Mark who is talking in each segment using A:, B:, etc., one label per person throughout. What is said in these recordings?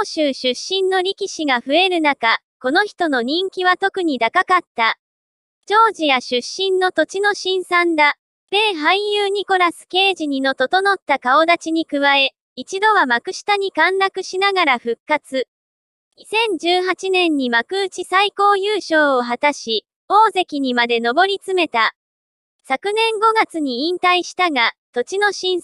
A: 欧州出身の力士が増える中、この人の人気は特に高かった。ジョージア出身の土地の新んだ。米俳優ニコラス・ケイジにの整った顔立ちに加え、一度は幕下に陥落しながら復活。2018年に幕内最高優勝を果たし、大関にまで上り詰めた。昨年5月に引退したが、土地の新ん、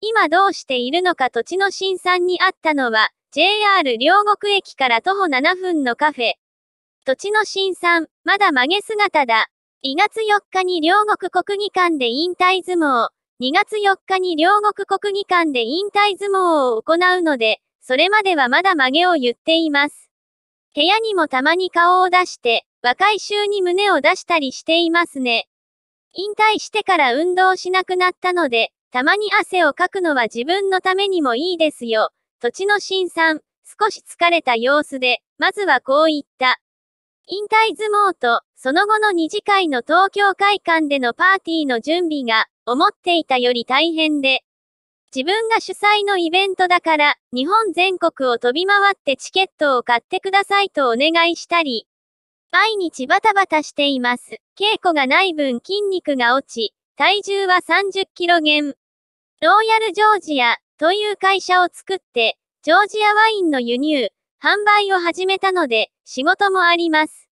A: 今どうしているのか土地の新んにあったのは、JR 両国駅から徒歩7分のカフェ。土地の新ん、まだ曲げ姿だ。2月4日に両国国技館で引退相撲。2月4日に両国国技館で引退相撲を行うので、それまではまだ曲げを言っています。部屋にもたまに顔を出して、若い衆に胸を出したりしていますね。引退してから運動しなくなったので、たまに汗をかくのは自分のためにもいいですよ。土地の新さん、少し疲れた様子で、まずはこう言った。引退相撲と、その後の二次会の東京会館でのパーティーの準備が、思っていたより大変で。自分が主催のイベントだから、日本全国を飛び回ってチケットを買ってくださいとお願いしたり、毎日バタバタしています。稽古がない分筋肉が落ち、体重は30キロ減。ローヤルジョージア、という会社を作って、ジョージアワインの輸入、販売を始めたので、仕事もあります。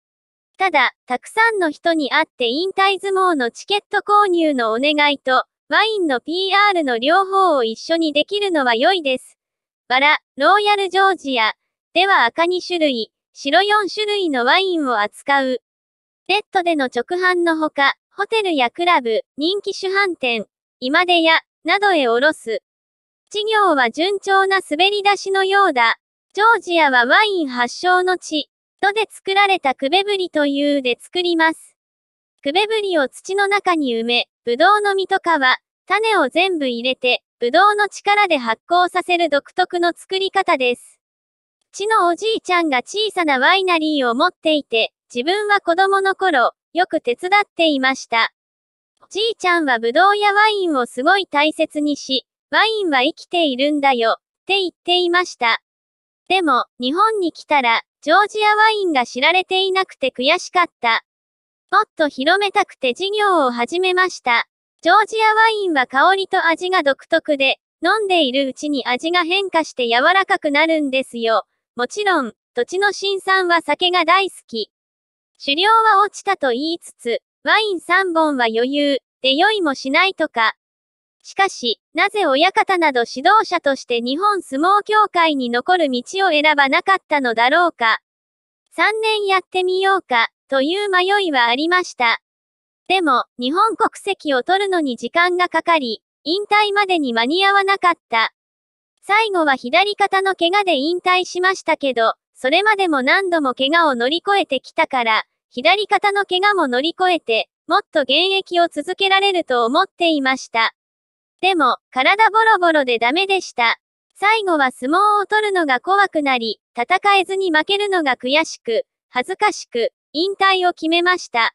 A: ただ、たくさんの人に会って引退相撲のチケット購入のお願いと、ワインの PR の両方を一緒にできるのは良いです。バラ、ローヤルジョージア、では赤2種類、白4種類のワインを扱う。ベッドでの直販のほか、ホテルやクラブ、人気主販店、今出屋、などへおろす。事業は順調な滑り出しのようだ。ジョージアはワイン発祥の地。とで作られたクベブリというで作ります。クベブリを土の中に埋め、ブドウの実とかは、種を全部入れて、ブドウの力で発酵させる独特の作り方です。地のおじいちゃんが小さなワイナリーを持っていて、自分は子供の頃、よく手伝っていました。じいちゃんはブドウやワインをすごい大切にし、ワインは生きているんだよ、って言っていました。でも、日本に来たら、ジョージアワインが知られていなくて悔しかった。もっと広めたくて事業を始めました。ジョージアワインは香りと味が独特で、飲んでいるうちに味が変化して柔らかくなるんですよ。もちろん、土地の新産は酒が大好き。狩猟は落ちたと言いつつ、ワイン3本は余裕、で酔いもしないとか、しかし、なぜ親方など指導者として日本相撲協会に残る道を選ばなかったのだろうか。3年やってみようか、という迷いはありました。でも、日本国籍を取るのに時間がかかり、引退までに間に合わなかった。最後は左肩の怪我で引退しましたけど、それまでも何度も怪我を乗り越えてきたから、左肩の怪我も乗り越えて、もっと現役を続けられると思っていました。でも、体ボロボロでダメでした。最後は相撲を取るのが怖くなり、戦えずに負けるのが悔しく、恥ずかしく、引退を決めました。